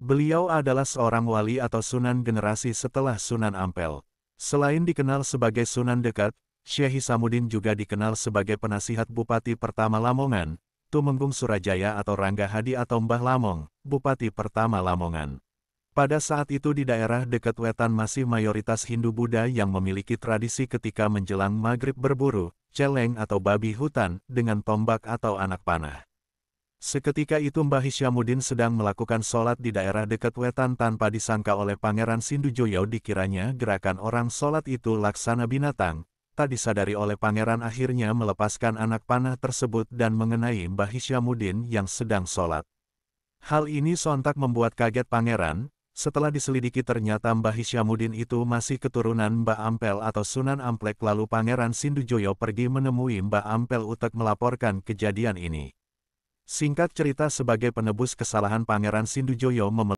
Beliau adalah seorang wali atau sunan generasi setelah Sunan Ampel. Selain dikenal sebagai Sunan Dekat, Syekh Hisamuddin juga dikenal sebagai penasihat Bupati pertama Lamongan, Tumenggung Surajaya atau Rangga Hadi atau Mbah Lamong, Bupati pertama Lamongan. Pada saat itu di daerah dekat wetan masih mayoritas Hindu Buddha yang memiliki tradisi ketika menjelang maghrib berburu, celeng atau babi hutan, dengan tombak atau anak panah. Seketika itu Mbah Hisyamuddin sedang melakukan sholat di daerah dekat wetan tanpa disangka oleh Pangeran Sindujoyo dikiranya gerakan orang sholat itu laksana binatang, tak disadari oleh Pangeran akhirnya melepaskan anak panah tersebut dan mengenai Mbah Hisyamuddin yang sedang sholat. Hal ini sontak membuat kaget Pangeran, setelah diselidiki ternyata Mbah Hisyamuddin itu masih keturunan Mbah Ampel atau Sunan Amplek lalu Pangeran Sindujoyo pergi menemui Mbah Ampel Utek melaporkan kejadian ini. Singkat cerita sebagai penebus kesalahan Pangeran Sindujoyo memeluk